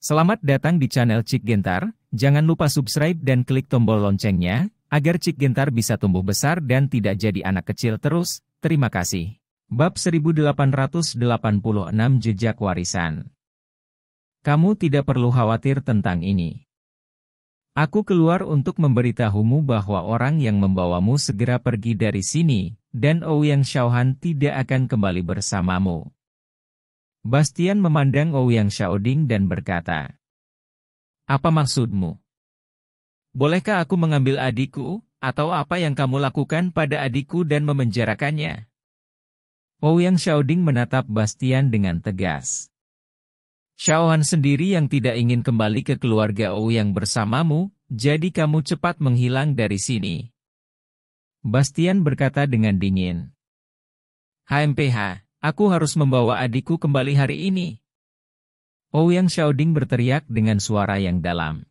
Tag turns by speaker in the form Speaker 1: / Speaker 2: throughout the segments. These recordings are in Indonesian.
Speaker 1: Selamat datang di channel Cik Gentar, jangan lupa subscribe dan klik tombol loncengnya, agar Cik Gentar bisa tumbuh besar dan tidak jadi anak kecil terus, terima kasih. Bab 1886 Jejak Warisan Kamu tidak perlu khawatir tentang ini. Aku keluar untuk memberitahumu bahwa orang yang membawamu segera pergi dari sini, dan Ouyang Shaohan tidak akan kembali bersamamu. Bastian memandang Ouyang Shaoding dan berkata, Apa maksudmu? Bolehkah aku mengambil adikku, atau apa yang kamu lakukan pada adikku dan memenjarakannya? Ouyang Shaoding menatap Bastian dengan tegas. Shaohan sendiri yang tidak ingin kembali ke keluarga Ouyang bersamamu, jadi kamu cepat menghilang dari sini. Bastian berkata dengan dingin. HMPH, Aku harus membawa adikku kembali hari ini. Ouyang oh, Xiaoding berteriak dengan suara yang dalam.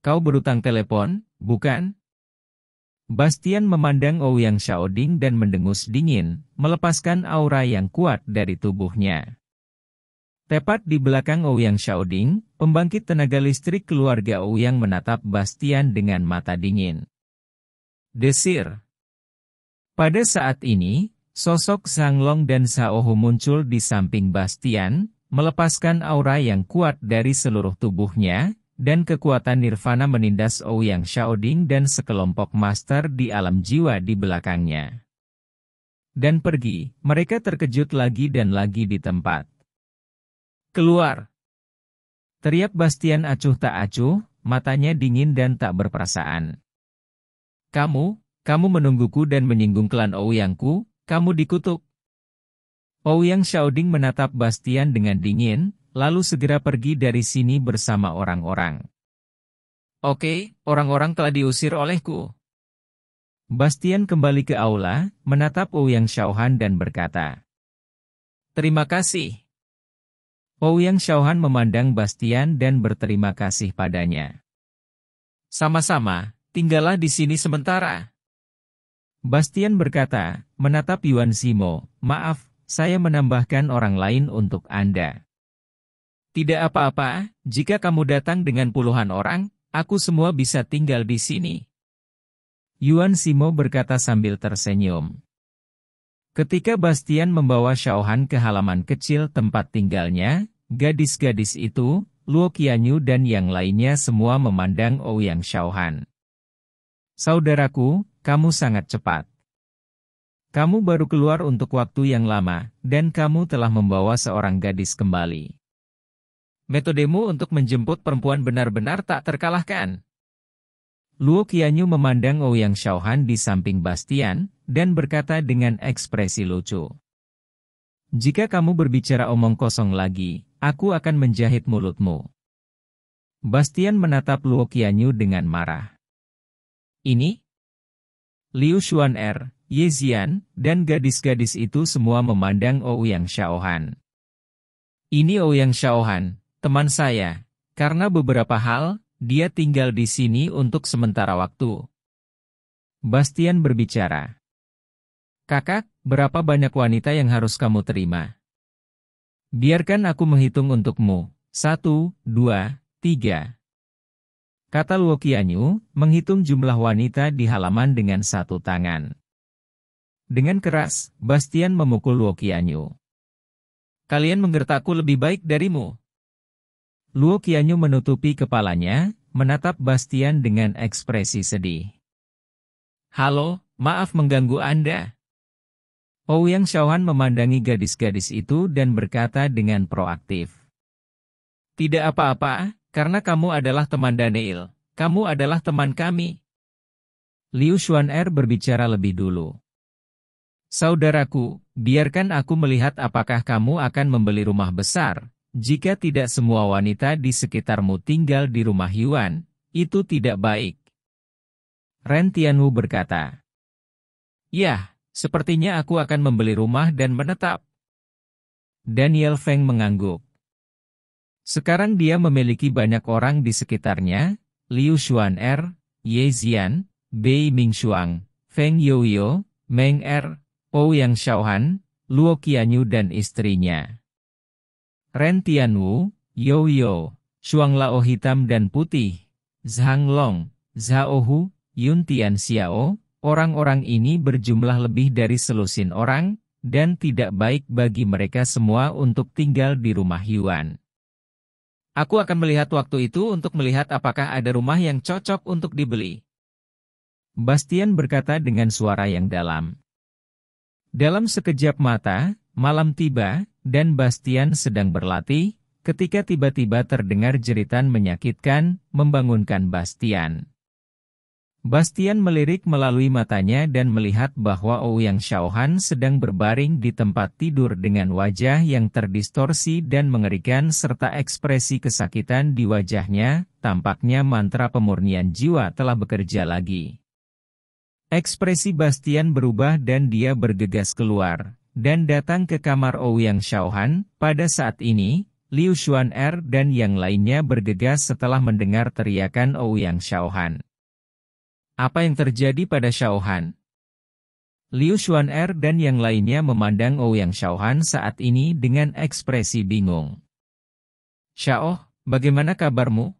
Speaker 1: Kau berutang telepon, bukan? Bastian memandang Ouyang oh Xiaoding dan mendengus dingin, melepaskan aura yang kuat dari tubuhnya. Tepat di belakang Ouyang oh Xiaoding, pembangkit tenaga listrik keluarga Ouyang menatap Bastian dengan mata dingin. Desir. Pada saat ini, Sosok Zhang Long dan Saoho muncul di samping Bastian, melepaskan aura yang kuat dari seluruh tubuhnya, dan kekuatan Nirvana menindas Ouyang Shaoding dan sekelompok master di alam jiwa di belakangnya. Dan pergi, mereka terkejut lagi dan lagi di tempat. Keluar! Teriak Bastian acuh tak acuh, matanya dingin dan tak berperasaan. Kamu, kamu menungguku dan menyinggung klan Ouyangku, kamu dikutuk. Ouyang Xiaoding menatap Bastian dengan dingin, lalu segera pergi dari sini bersama orang-orang. Oke, orang-orang telah diusir olehku. Bastian kembali ke aula, menatap Ouyang Xiaohan dan berkata, Terima kasih. Ouyang Xiaohan memandang Bastian dan berterima kasih padanya. Sama-sama, tinggallah di sini sementara. Bastian berkata, menatap Yuan Simo, maaf, saya menambahkan orang lain untuk Anda. Tidak apa-apa, jika kamu datang dengan puluhan orang, aku semua bisa tinggal di sini. Yuan Simo berkata sambil tersenyum. Ketika Bastian membawa Shaohan ke halaman kecil tempat tinggalnya, gadis-gadis itu, Luo Qianyu dan yang lainnya semua memandang Ouyang Shaohan. Saudaraku, kamu sangat cepat. Kamu baru keluar untuk waktu yang lama, dan kamu telah membawa seorang gadis kembali. Metodemu untuk menjemput perempuan benar-benar tak terkalahkan. Luo Qianyu memandang Ouyang Shaohan di samping Bastian, dan berkata dengan ekspresi lucu. Jika kamu berbicara omong kosong lagi, aku akan menjahit mulutmu. Bastian menatap Luo Qianyu dengan marah. Ini? Liu Xuan Er, Ye Zian, dan gadis-gadis itu semua memandang Ouyang Shaohan. Ini Ouyang Shaohan, teman saya. Karena beberapa hal, dia tinggal di sini untuk sementara waktu. Bastian berbicara. Kakak, berapa banyak wanita yang harus kamu terima? Biarkan aku menghitung untukmu. Satu, dua, tiga kata Luokianyu, menghitung jumlah wanita di halaman dengan satu tangan. Dengan keras, Bastian memukul Luokianyu. Qianyu. Kalian menggertakku lebih baik darimu. Luokianyu menutupi kepalanya, menatap Bastian dengan ekspresi sedih. Halo, maaf mengganggu Anda. Ouyang Shaohan memandangi gadis-gadis itu dan berkata dengan proaktif. Tidak apa-apa, karena kamu adalah teman Daniel, kamu adalah teman kami. Liu Er berbicara lebih dulu. Saudaraku, biarkan aku melihat apakah kamu akan membeli rumah besar, jika tidak semua wanita di sekitarmu tinggal di rumah Yuan, itu tidak baik. Ren Tianwu berkata, Yah, sepertinya aku akan membeli rumah dan menetap. Daniel Feng mengangguk. Sekarang dia memiliki banyak orang di sekitarnya, Liu Er, Ye Zian, Bei Mingxuang, Feng Youyo, Meng Er, Ou Yang Shaohan, Luo Qianyu dan istrinya. Ren Tianwu, Youyo, Shuang Lao hitam dan putih, Zhang Long, Zhao Hu, Yun Tian Xiao, orang-orang ini berjumlah lebih dari selusin orang, dan tidak baik bagi mereka semua untuk tinggal di rumah Yuan. Aku akan melihat waktu itu untuk melihat apakah ada rumah yang cocok untuk dibeli. Bastian berkata dengan suara yang dalam. Dalam sekejap mata, malam tiba, dan Bastian sedang berlatih, ketika tiba-tiba terdengar jeritan menyakitkan, membangunkan Bastian. Bastian melirik melalui matanya dan melihat bahwa Ouyang Shaohan sedang berbaring di tempat tidur dengan wajah yang terdistorsi dan mengerikan serta ekspresi kesakitan di wajahnya, tampaknya mantra pemurnian jiwa telah bekerja lagi. Ekspresi Bastian berubah dan dia bergegas keluar, dan datang ke kamar Ouyang Shaohan, pada saat ini, Liu Xuan Er dan yang lainnya bergegas setelah mendengar teriakan Ouyang Shaohan. Apa yang terjadi pada Shaohan? Liu Er dan yang lainnya memandang Ouyang Shaohan saat ini dengan ekspresi bingung. Shao, bagaimana kabarmu?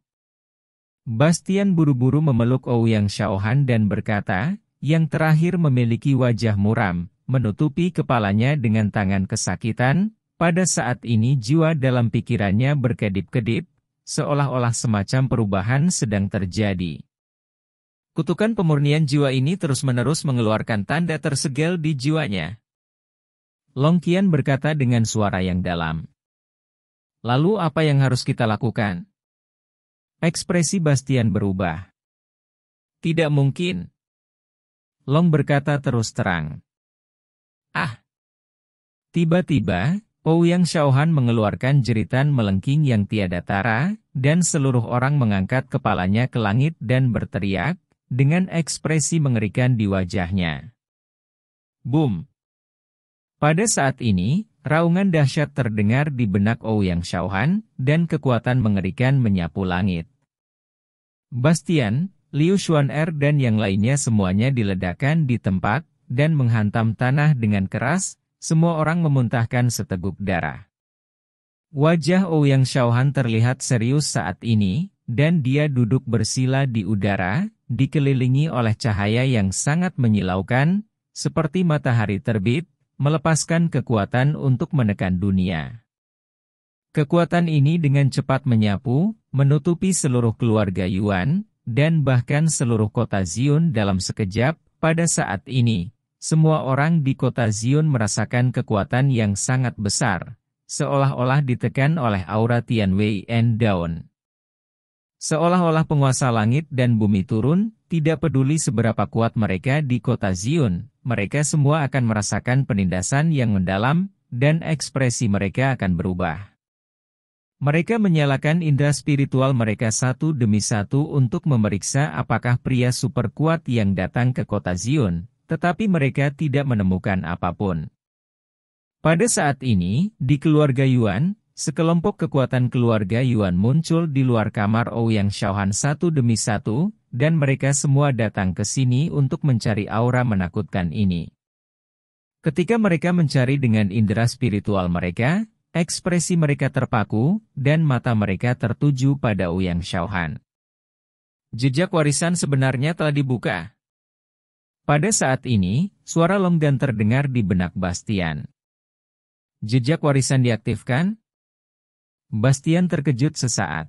Speaker 1: Bastian buru-buru memeluk Ouyang Shaohan dan berkata, yang terakhir memiliki wajah muram, menutupi kepalanya dengan tangan kesakitan, pada saat ini jiwa dalam pikirannya berkedip-kedip, seolah-olah semacam perubahan sedang terjadi. Kutukan pemurnian jiwa ini terus-menerus mengeluarkan tanda tersegel di jiwanya. Long Qian berkata dengan suara yang dalam. Lalu apa yang harus kita lakukan? Ekspresi Bastian berubah. Tidak mungkin. Long berkata terus terang. Ah! Tiba-tiba, Yang Shaohan mengeluarkan jeritan melengking yang tiada tara, dan seluruh orang mengangkat kepalanya ke langit dan berteriak, dengan ekspresi mengerikan di wajahnya. Boom! Pada saat ini, raungan dahsyat terdengar di benak Ouyang Shaohan, dan kekuatan mengerikan menyapu langit. Bastian, Liu Er dan yang lainnya semuanya diledakkan di tempat, dan menghantam tanah dengan keras, semua orang memuntahkan seteguk darah. Wajah Ouyang Shaohan terlihat serius saat ini, dan dia duduk bersila di udara, dikelilingi oleh cahaya yang sangat menyilaukan, seperti matahari terbit, melepaskan kekuatan untuk menekan dunia. Kekuatan ini dengan cepat menyapu, menutupi seluruh keluarga Yuan, dan bahkan seluruh kota Zion dalam sekejap, pada saat ini, semua orang di kota Zion merasakan kekuatan yang sangat besar, seolah-olah ditekan oleh aura Tian Wei and Dawn. Seolah-olah penguasa langit dan bumi turun, tidak peduli seberapa kuat mereka di kota Zion, mereka semua akan merasakan penindasan yang mendalam, dan ekspresi mereka akan berubah. Mereka menyalakan indera spiritual mereka satu demi satu untuk memeriksa apakah pria super kuat yang datang ke kota Zion, tetapi mereka tidak menemukan apapun. Pada saat ini, di keluarga Yuan, Sekelompok kekuatan keluarga Yuan muncul di luar kamar Ouyang Shaohan satu demi satu, dan mereka semua datang ke sini untuk mencari aura menakutkan ini. Ketika mereka mencari dengan indera spiritual mereka, ekspresi mereka terpaku, dan mata mereka tertuju pada Ouyang Shaohan. Jejak warisan sebenarnya telah dibuka. Pada saat ini, suara longgan terdengar di benak Bastian. Jejak warisan diaktifkan, Bastian terkejut sesaat.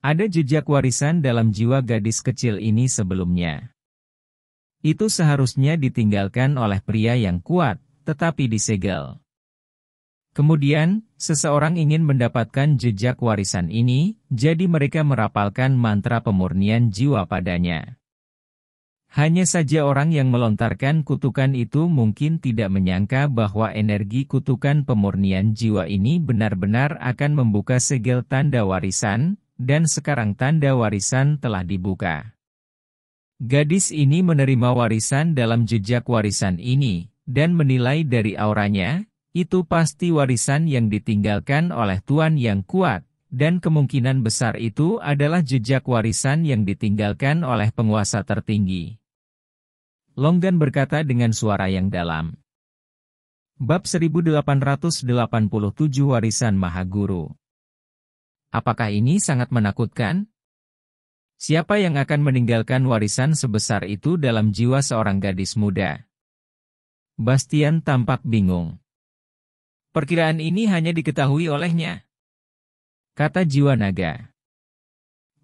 Speaker 1: Ada jejak warisan dalam jiwa gadis kecil ini sebelumnya. Itu seharusnya ditinggalkan oleh pria yang kuat, tetapi disegel. Kemudian, seseorang ingin mendapatkan jejak warisan ini, jadi mereka merapalkan mantra pemurnian jiwa padanya. Hanya saja orang yang melontarkan kutukan itu mungkin tidak menyangka bahwa energi kutukan pemurnian jiwa ini benar-benar akan membuka segel tanda warisan, dan sekarang tanda warisan telah dibuka. Gadis ini menerima warisan dalam jejak warisan ini, dan menilai dari auranya, itu pasti warisan yang ditinggalkan oleh Tuan yang kuat, dan kemungkinan besar itu adalah jejak warisan yang ditinggalkan oleh penguasa tertinggi. Longgan berkata dengan suara yang dalam. Bab 1887 Warisan Mahaguru Apakah ini sangat menakutkan? Siapa yang akan meninggalkan warisan sebesar itu dalam jiwa seorang gadis muda? Bastian tampak bingung. Perkiraan ini hanya diketahui olehnya. Kata jiwa naga.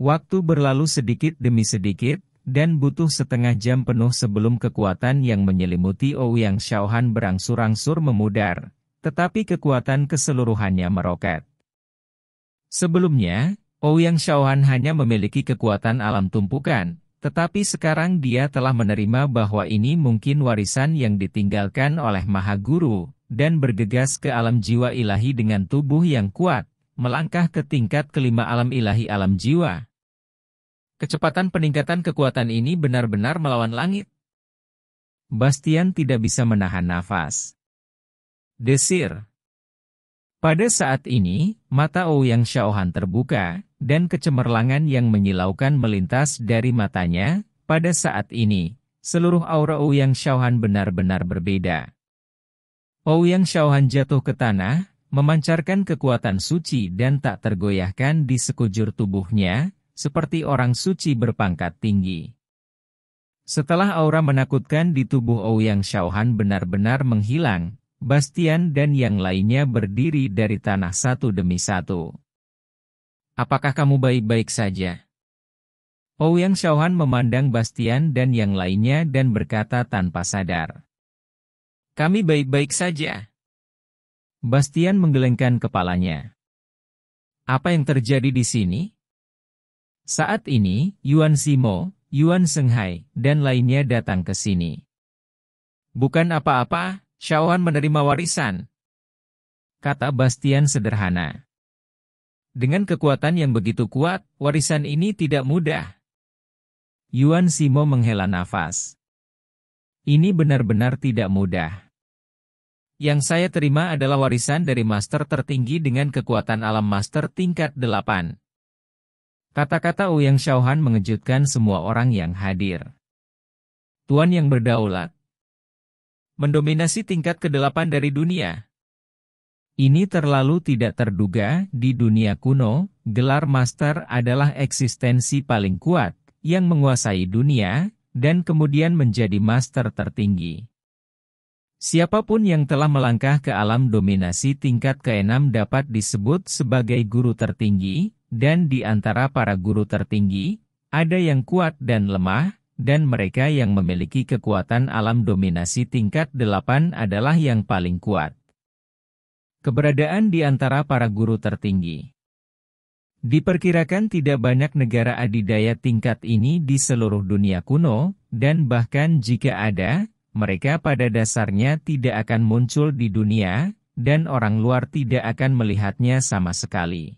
Speaker 1: Waktu berlalu sedikit demi sedikit, dan butuh setengah jam penuh sebelum kekuatan yang menyelimuti Ouyang Shaohan berangsur-angsur memudar, tetapi kekuatan keseluruhannya meroket. Sebelumnya, Ouyang Shaohan hanya memiliki kekuatan alam tumpukan, tetapi sekarang dia telah menerima bahwa ini mungkin warisan yang ditinggalkan oleh Maha Guru, dan bergegas ke alam jiwa ilahi dengan tubuh yang kuat, melangkah ke tingkat kelima alam ilahi alam jiwa. Kecepatan peningkatan kekuatan ini benar-benar melawan langit. Bastian tidak bisa menahan nafas. Desir. Pada saat ini, mata Ouyang Shaohan terbuka, dan kecemerlangan yang menyilaukan melintas dari matanya, pada saat ini, seluruh aura Ouyang Shaohan benar-benar berbeda. yang Shaohan jatuh ke tanah, memancarkan kekuatan suci dan tak tergoyahkan di sekujur tubuhnya, seperti orang suci berpangkat tinggi. Setelah aura menakutkan di tubuh Ouyang Shaohan benar-benar menghilang, Bastian dan yang lainnya berdiri dari tanah satu demi satu. Apakah kamu baik-baik saja? Ouyang Shaohan memandang Bastian dan yang lainnya dan berkata tanpa sadar. Kami baik-baik saja. Bastian menggelengkan kepalanya. Apa yang terjadi di sini? Saat ini, Yuan Simo, Yuan Senghai, dan lainnya datang ke sini. Bukan apa-apa, Shaohan menerima warisan. Kata Bastian sederhana. Dengan kekuatan yang begitu kuat, warisan ini tidak mudah. Yuan Simo menghela nafas. Ini benar-benar tidak mudah. Yang saya terima adalah warisan dari master tertinggi dengan kekuatan alam master tingkat 8. Kata-kata Uyang Shaohan mengejutkan semua orang yang hadir. Tuan yang berdaulat. Mendominasi tingkat ke-8 dari dunia. Ini terlalu tidak terduga, di dunia kuno, gelar master adalah eksistensi paling kuat, yang menguasai dunia, dan kemudian menjadi master tertinggi. Siapapun yang telah melangkah ke alam dominasi tingkat keenam dapat disebut sebagai guru tertinggi, dan di antara para guru tertinggi, ada yang kuat dan lemah, dan mereka yang memiliki kekuatan alam dominasi tingkat delapan adalah yang paling kuat. Keberadaan di antara para guru tertinggi Diperkirakan tidak banyak negara adidaya tingkat ini di seluruh dunia kuno, dan bahkan jika ada, mereka pada dasarnya tidak akan muncul di dunia, dan orang luar tidak akan melihatnya sama sekali.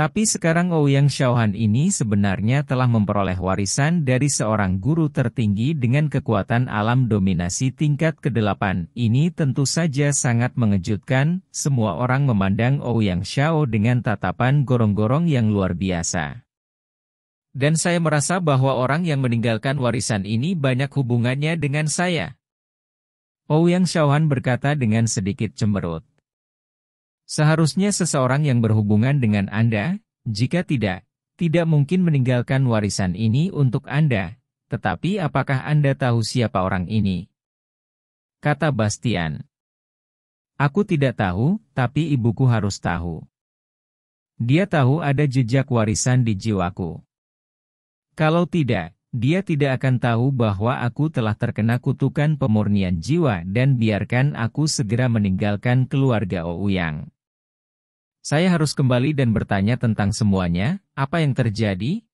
Speaker 1: Tapi sekarang Ouyang Shaohan ini sebenarnya telah memperoleh warisan dari seorang guru tertinggi dengan kekuatan alam dominasi tingkat ke-8. Ini tentu saja sangat mengejutkan, semua orang memandang Ouyang Shao dengan tatapan gorong-gorong yang luar biasa. Dan saya merasa bahwa orang yang meninggalkan warisan ini banyak hubungannya dengan saya. Ouyang Shaohan berkata dengan sedikit cemberut. Seharusnya seseorang yang berhubungan dengan Anda, jika tidak, tidak mungkin meninggalkan warisan ini untuk Anda, tetapi apakah Anda tahu siapa orang ini? Kata Bastian. Aku tidak tahu, tapi ibuku harus tahu. Dia tahu ada jejak warisan di jiwaku. Kalau tidak, dia tidak akan tahu bahwa aku telah terkena kutukan pemurnian jiwa dan biarkan aku segera meninggalkan keluarga Ouyang. Saya harus kembali dan bertanya tentang semuanya, apa yang terjadi?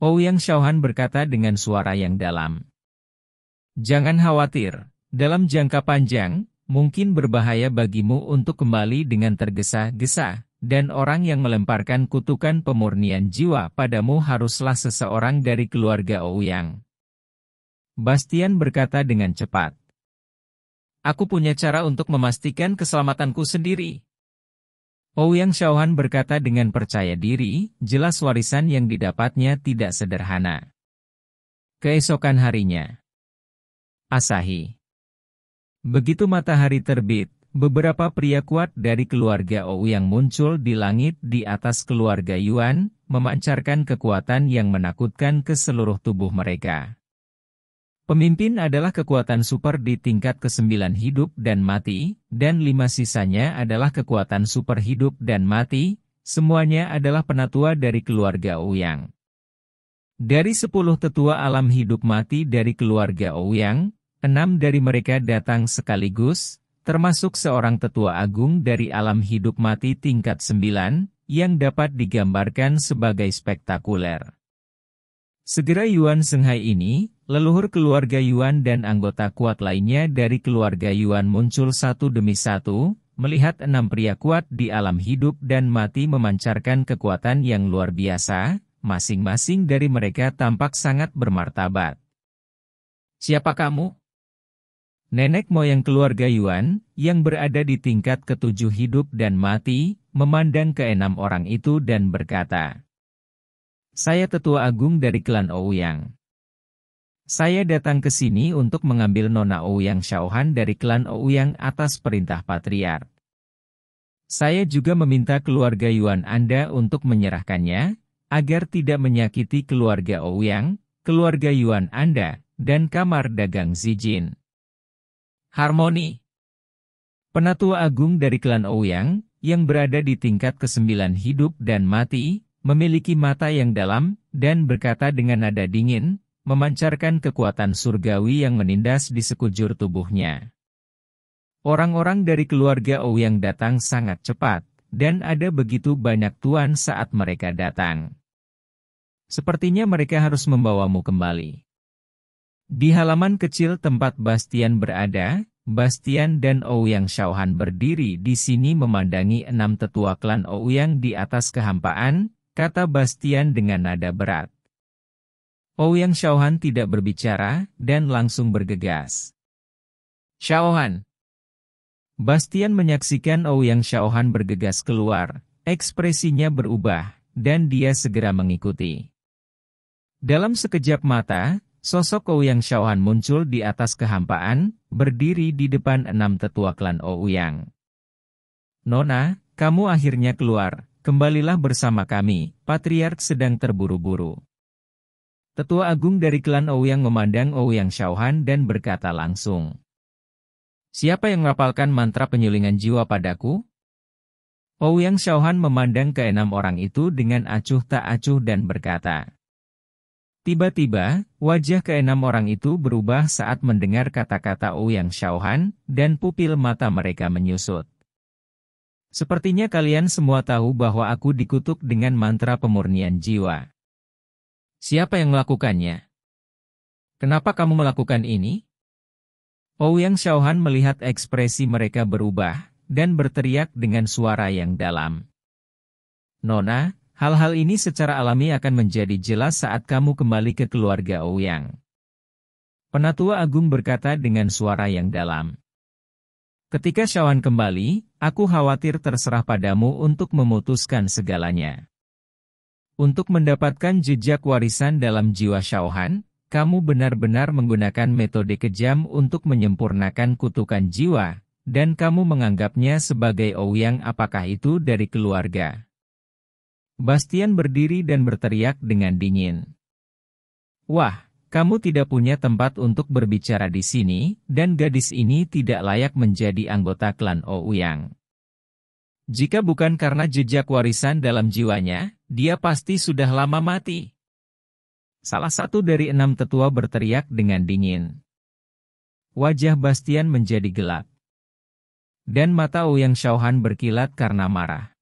Speaker 1: Ouyang oh, Shaohan berkata dengan suara yang dalam. Jangan khawatir, dalam jangka panjang, mungkin berbahaya bagimu untuk kembali dengan tergesa-gesa, dan orang yang melemparkan kutukan pemurnian jiwa padamu haruslah seseorang dari keluarga Ouyang. Oh Bastian berkata dengan cepat. Aku punya cara untuk memastikan keselamatanku sendiri. Ouyang Shaohan berkata dengan percaya diri, jelas warisan yang didapatnya tidak sederhana. Keesokan harinya. Asahi. Begitu matahari terbit, beberapa pria kuat dari keluarga Ouyang muncul di langit di atas keluarga Yuan, memancarkan kekuatan yang menakutkan ke seluruh tubuh mereka. Pemimpin adalah kekuatan super di tingkat ke-9 hidup dan mati, dan lima sisanya adalah kekuatan super hidup dan mati, semuanya adalah penatua dari keluarga Ouyang. Dari sepuluh tetua alam hidup mati dari keluarga Ouyang, enam dari mereka datang sekaligus, termasuk seorang tetua agung dari alam hidup mati tingkat sembilan, yang dapat digambarkan sebagai spektakuler. Segera Yuan Senghai ini, leluhur keluarga Yuan dan anggota kuat lainnya dari keluarga Yuan muncul satu demi satu, melihat enam pria kuat di alam hidup dan mati memancarkan kekuatan yang luar biasa, masing-masing dari mereka tampak sangat bermartabat. Siapa kamu? Nenek moyang keluarga Yuan, yang berada di tingkat ketujuh hidup dan mati, memandang keenam orang itu dan berkata, saya tetua agung dari klan Ouyang. Saya datang ke sini untuk mengambil Nona Ouyang Shaohan dari klan Ouyang atas perintah patriark. Saya juga meminta keluarga Yuan Anda untuk menyerahkannya, agar tidak menyakiti keluarga Ouyang, keluarga Yuan Anda, dan kamar dagang Zijin. Harmoni Penatua Agung dari klan Ouyang, yang berada di tingkat ke-9 hidup dan mati, memiliki mata yang dalam, dan berkata dengan nada dingin, memancarkan kekuatan surgawi yang menindas di sekujur tubuhnya. Orang-orang dari keluarga Ou yang datang sangat cepat, dan ada begitu banyak tuan saat mereka datang. Sepertinya mereka harus membawamu kembali. Di halaman kecil tempat Bastian berada, Bastian dan Ouyang Shaohan berdiri di sini memandangi enam tetua klan Ouyang di atas kehampaan, kata Bastian dengan nada berat. Yang Shaohan tidak berbicara dan langsung bergegas. Shaohan. Bastian menyaksikan Yang Shaohan bergegas keluar, ekspresinya berubah, dan dia segera mengikuti. Dalam sekejap mata, sosok Yang Shaohan muncul di atas kehampaan, berdiri di depan enam tetua klan Yang. Nona, kamu akhirnya keluar, Kembalilah bersama kami, Patriark sedang terburu-buru. Tetua agung dari klan Ouyang memandang Ouyang Shaohan dan berkata langsung. Siapa yang melapalkan mantra penyulingan jiwa padaku? Ouyang Shaohan memandang keenam orang itu dengan acuh tak acuh dan berkata. Tiba-tiba, wajah keenam orang itu berubah saat mendengar kata-kata Ouyang Shaohan, dan pupil mata mereka menyusut. Sepertinya kalian semua tahu bahwa aku dikutuk dengan mantra pemurnian jiwa. Siapa yang melakukannya? Kenapa kamu melakukan ini? Ouyang Shaohan melihat ekspresi mereka berubah dan berteriak dengan suara yang dalam. Nona, hal-hal ini secara alami akan menjadi jelas saat kamu kembali ke keluarga Ouyang. Penatua Agung berkata dengan suara yang dalam. Ketika Syawan kembali, aku khawatir terserah padamu untuk memutuskan segalanya. Untuk mendapatkan jejak warisan dalam jiwa Shaohan, kamu benar-benar menggunakan metode kejam untuk menyempurnakan kutukan jiwa, dan kamu menganggapnya sebagai Ouyang apakah itu dari keluarga. Bastian berdiri dan berteriak dengan dingin. Wah, kamu tidak punya tempat untuk berbicara di sini, dan gadis ini tidak layak menjadi anggota klan Ouyang. Jika bukan karena jejak warisan dalam jiwanya, dia pasti sudah lama mati. Salah satu dari enam tetua berteriak dengan dingin. Wajah Bastian menjadi gelap. Dan mata Ouyang Shaohan berkilat karena marah.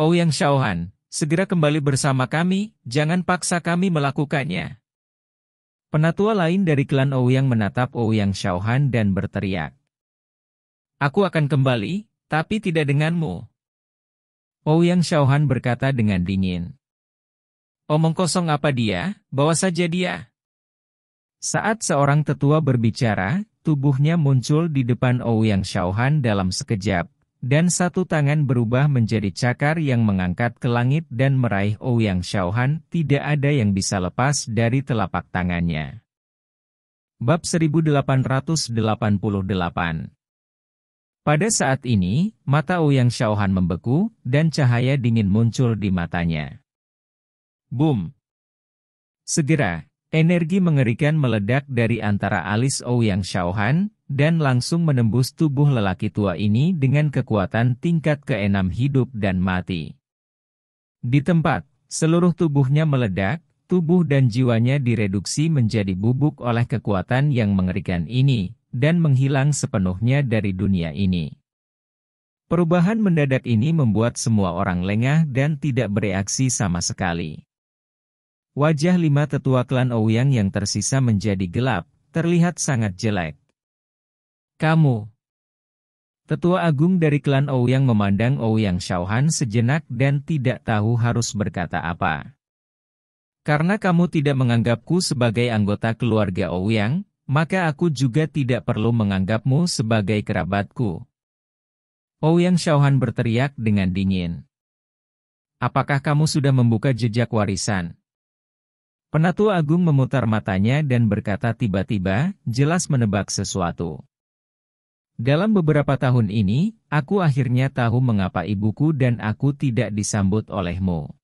Speaker 1: Ouyang Shaohan, segera kembali bersama kami, jangan paksa kami melakukannya. Penatua lain dari klan Ouyang menatap Ouyang Shaohan dan berteriak. Aku akan kembali, tapi tidak denganmu. Ouyang Shaohan berkata dengan dingin. Omong kosong apa dia, bawa saja dia. Saat seorang tetua berbicara, tubuhnya muncul di depan Ouyang Shaohan dalam sekejap, dan satu tangan berubah menjadi cakar yang mengangkat ke langit dan meraih Ouyang oh Shaohan, tidak ada yang bisa lepas dari telapak tangannya. Bab 1888 Pada saat ini, mata Ouyang oh Shaohan membeku, dan cahaya dingin muncul di matanya. Boom! Segera, Energi mengerikan meledak dari antara alis Ouyang Shaohan, dan langsung menembus tubuh lelaki tua ini dengan kekuatan tingkat keenam hidup dan mati. Di tempat, seluruh tubuhnya meledak, tubuh dan jiwanya direduksi menjadi bubuk oleh kekuatan yang mengerikan ini, dan menghilang sepenuhnya dari dunia ini. Perubahan mendadak ini membuat semua orang lengah dan tidak bereaksi sama sekali. Wajah lima tetua klan Ouyang yang tersisa menjadi gelap, terlihat sangat jelek. Kamu. Tetua agung dari klan Ouyang memandang Ouyang Shaohan sejenak dan tidak tahu harus berkata apa. Karena kamu tidak menganggapku sebagai anggota keluarga Ouyang, maka aku juga tidak perlu menganggapmu sebagai kerabatku. Ouyang Shaohan berteriak dengan dingin. Apakah kamu sudah membuka jejak warisan? Penatua Agung memutar matanya dan berkata tiba-tiba, jelas menebak sesuatu. Dalam beberapa tahun ini, aku akhirnya tahu mengapa ibuku dan aku tidak disambut olehmu.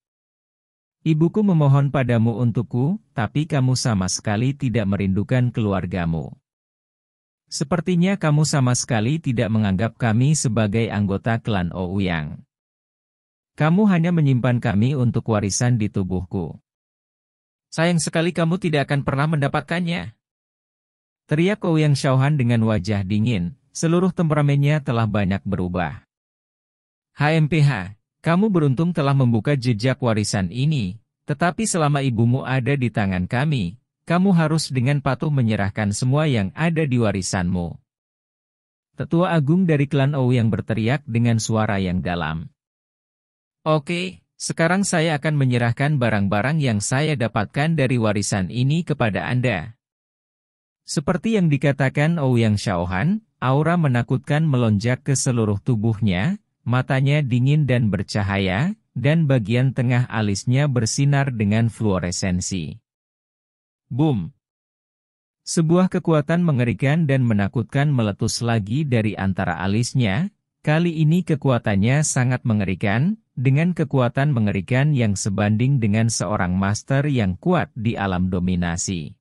Speaker 1: Ibuku memohon padamu untukku, tapi kamu sama sekali tidak merindukan keluargamu. Sepertinya kamu sama sekali tidak menganggap kami sebagai anggota klan Ouyang. Kamu hanya menyimpan kami untuk warisan di tubuhku. Sayang sekali kamu tidak akan pernah mendapatkannya. Teriak Ouyang Shaohan dengan wajah dingin, seluruh temperamennya telah banyak berubah. HMPH, kamu beruntung telah membuka jejak warisan ini, tetapi selama ibumu ada di tangan kami, kamu harus dengan patuh menyerahkan semua yang ada di warisanmu. Tetua agung dari klan Ouyang berteriak dengan suara yang dalam. Oke, sekarang saya akan menyerahkan barang-barang yang saya dapatkan dari warisan ini kepada Anda. Seperti yang dikatakan Ouyang Shaohan, aura menakutkan melonjak ke seluruh tubuhnya, matanya dingin dan bercahaya, dan bagian tengah alisnya bersinar dengan fluoresensi. Boom! Sebuah kekuatan mengerikan dan menakutkan meletus lagi dari antara alisnya, kali ini kekuatannya sangat mengerikan, dengan kekuatan mengerikan yang sebanding dengan seorang master yang kuat di alam dominasi.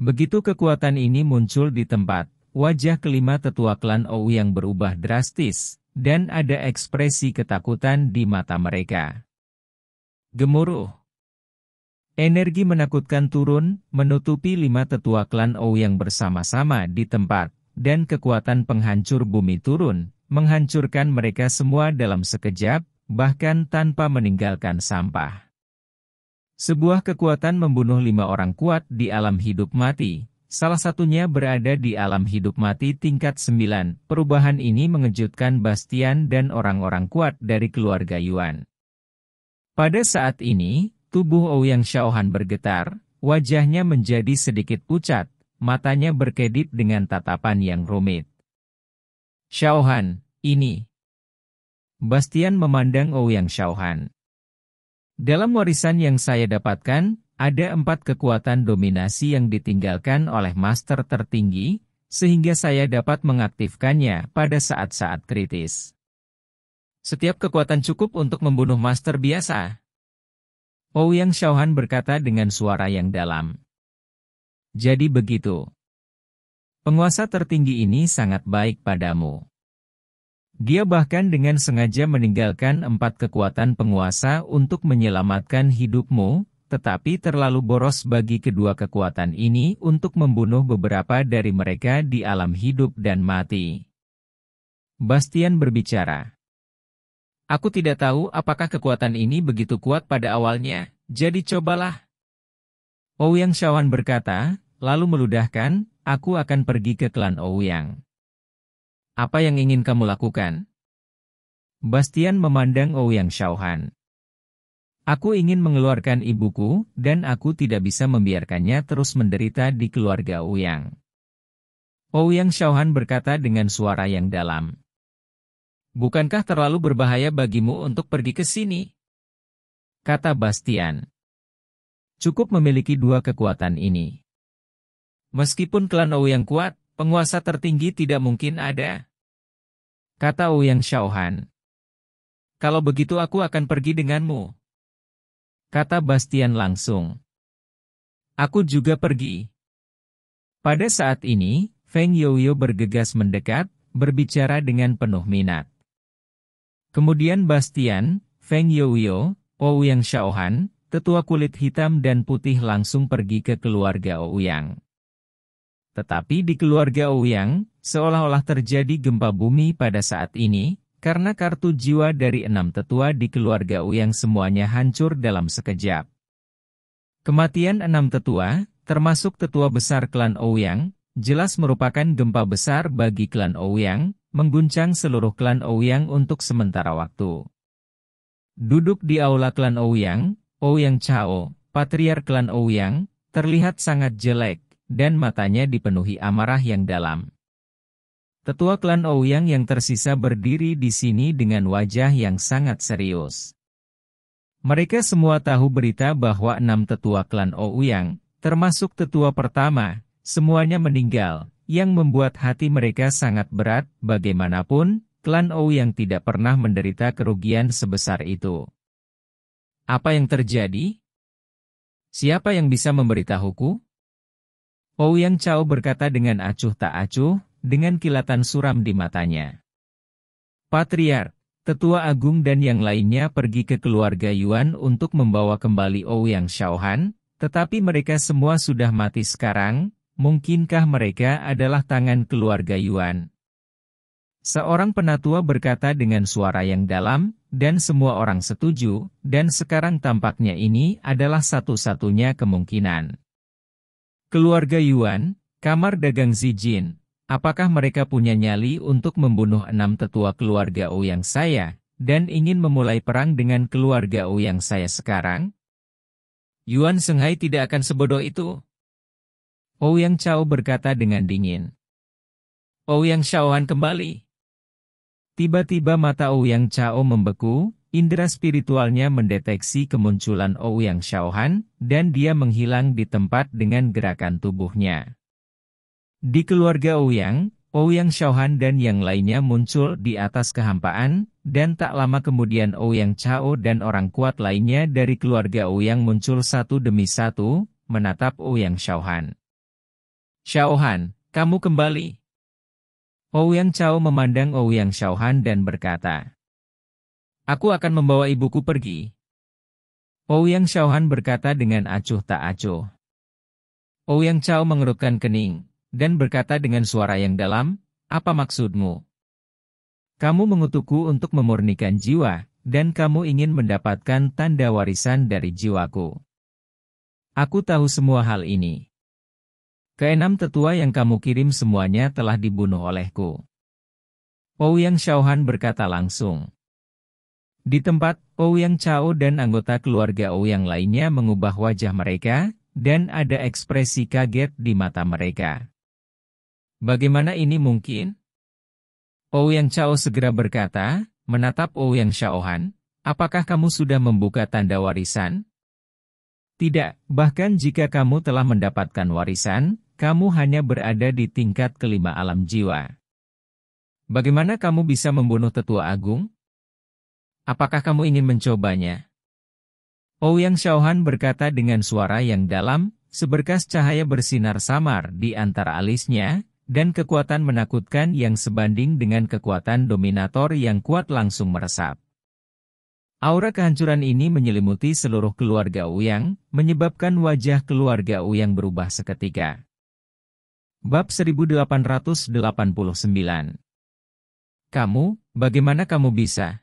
Speaker 1: Begitu kekuatan ini muncul di tempat, wajah kelima tetua klan Ou yang berubah drastis, dan ada ekspresi ketakutan di mata mereka. Gemuruh. Energi menakutkan turun, menutupi lima tetua klan Ou yang bersama-sama di tempat, dan kekuatan penghancur bumi turun, menghancurkan mereka semua dalam sekejap, bahkan tanpa meninggalkan sampah. Sebuah kekuatan membunuh lima orang kuat di alam hidup mati, salah satunya berada di alam hidup mati tingkat 9. Perubahan ini mengejutkan Bastian dan orang-orang kuat dari keluarga Yuan. Pada saat ini, tubuh Ouyang Shaohan bergetar, wajahnya menjadi sedikit pucat, matanya berkedip dengan tatapan yang rumit. Shaohan, ini, Bastian memandang Ouyang Shaohan. Dalam warisan yang saya dapatkan, ada empat kekuatan dominasi yang ditinggalkan oleh master tertinggi, sehingga saya dapat mengaktifkannya pada saat-saat kritis. Setiap kekuatan cukup untuk membunuh master biasa. Ouyang Shaohan berkata dengan suara yang dalam. Jadi begitu. Penguasa tertinggi ini sangat baik padamu. Dia bahkan dengan sengaja meninggalkan empat kekuatan penguasa untuk menyelamatkan hidupmu, tetapi terlalu boros bagi kedua kekuatan ini untuk membunuh beberapa dari mereka di alam hidup dan mati. Bastian berbicara. Aku tidak tahu apakah kekuatan ini begitu kuat pada awalnya, jadi cobalah. Ouyang Shawan berkata, lalu meludahkan, aku akan pergi ke klan Ouyang. Apa yang ingin kamu lakukan? Bastian memandang Ouyang Shaohan. Aku ingin mengeluarkan ibuku, dan aku tidak bisa membiarkannya terus menderita di keluarga Ouyang. Ouyang Shaohan berkata dengan suara yang dalam. Bukankah terlalu berbahaya bagimu untuk pergi ke sini? Kata Bastian. Cukup memiliki dua kekuatan ini. Meskipun klan Ouyang kuat, Penguasa tertinggi tidak mungkin ada. Kata Yang Shaohan. Kalau begitu aku akan pergi denganmu. Kata Bastian langsung. Aku juga pergi. Pada saat ini, Feng Youyo bergegas mendekat, berbicara dengan penuh minat. Kemudian Bastian, Feng Youyo, Ouyang Shaohan, tetua kulit hitam dan putih langsung pergi ke keluarga Ouyang. Tetapi di keluarga Ouyang, seolah-olah terjadi gempa bumi pada saat ini, karena kartu jiwa dari enam tetua di keluarga Ouyang semuanya hancur dalam sekejap. Kematian enam tetua, termasuk tetua besar klan Ouyang, jelas merupakan gempa besar bagi klan Ouyang, mengguncang seluruh klan Ouyang untuk sementara waktu. Duduk di aula klan Ouyang, Ouyang Chao, patriar klan Ouyang, terlihat sangat jelek, dan matanya dipenuhi amarah yang dalam. Tetua klan Ouyang yang tersisa berdiri di sini dengan wajah yang sangat serius. Mereka semua tahu berita bahwa enam tetua klan Ouyang, termasuk tetua pertama, semuanya meninggal, yang membuat hati mereka sangat berat, bagaimanapun, klan Ouyang tidak pernah menderita kerugian sebesar itu. Apa yang terjadi? Siapa yang bisa memberitahuku? Ouyang Chao berkata dengan acuh tak acuh, dengan kilatan suram di matanya. Patriar, tetua agung dan yang lainnya pergi ke keluarga Yuan untuk membawa kembali Ouyang Shaohan, tetapi mereka semua sudah mati sekarang, mungkinkah mereka adalah tangan keluarga Yuan? Seorang penatua berkata dengan suara yang dalam, dan semua orang setuju, dan sekarang tampaknya ini adalah satu-satunya kemungkinan. Keluarga Yuan, kamar dagang Zijin, apakah mereka punya nyali untuk membunuh enam tetua keluarga Ouyang saya, dan ingin memulai perang dengan keluarga Ouyang saya sekarang? Yuan Senghai tidak akan sebodoh itu. Ouyang Chao berkata dengan dingin. Ouyang Shaohan kembali. Tiba-tiba mata Ouyang Chao membeku, Indra spiritualnya mendeteksi kemunculan Ouyang Shaohan, dan dia menghilang di tempat dengan gerakan tubuhnya. Di keluarga Ouyang, Ouyang Shaohan dan yang lainnya muncul di atas kehampaan, dan tak lama kemudian Ouyang Chao dan orang kuat lainnya dari keluarga Ouyang muncul satu demi satu, menatap Ouyang Shaohan. Shaohan, kamu kembali. Ouyang Chao memandang Ouyang Shaohan dan berkata, Aku akan membawa ibuku pergi. Ouyang Xiaohan berkata dengan acuh tak acuh. Ouyang Chao mengerutkan kening, dan berkata dengan suara yang dalam, apa maksudmu? Kamu mengutukku untuk memurnikan jiwa, dan kamu ingin mendapatkan tanda warisan dari jiwaku. Aku tahu semua hal ini. Keenam tetua yang kamu kirim semuanya telah dibunuh olehku. Ouyang Xiaohan berkata langsung. Di tempat, Ouyang Chao dan anggota keluarga Ouyang lainnya mengubah wajah mereka, dan ada ekspresi kaget di mata mereka. Bagaimana ini mungkin? Ouyang Chao segera berkata, menatap Ouyang Shaohan, apakah kamu sudah membuka tanda warisan? Tidak, bahkan jika kamu telah mendapatkan warisan, kamu hanya berada di tingkat kelima alam jiwa. Bagaimana kamu bisa membunuh tetua agung? Apakah kamu ingin mencobanya? Ouyang Xiaohan berkata dengan suara yang dalam, seberkas cahaya bersinar samar di antara alisnya, dan kekuatan menakutkan yang sebanding dengan kekuatan dominator yang kuat langsung meresap. Aura kehancuran ini menyelimuti seluruh keluarga Uyang, menyebabkan wajah keluarga Uyang berubah seketika. Bab 1889 Kamu, bagaimana kamu bisa?